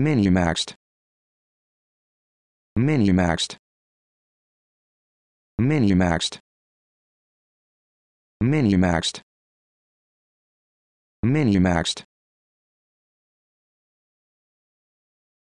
Minimaxed. Minimaxed. Minimaxed. Minimaxed. Minimaxed.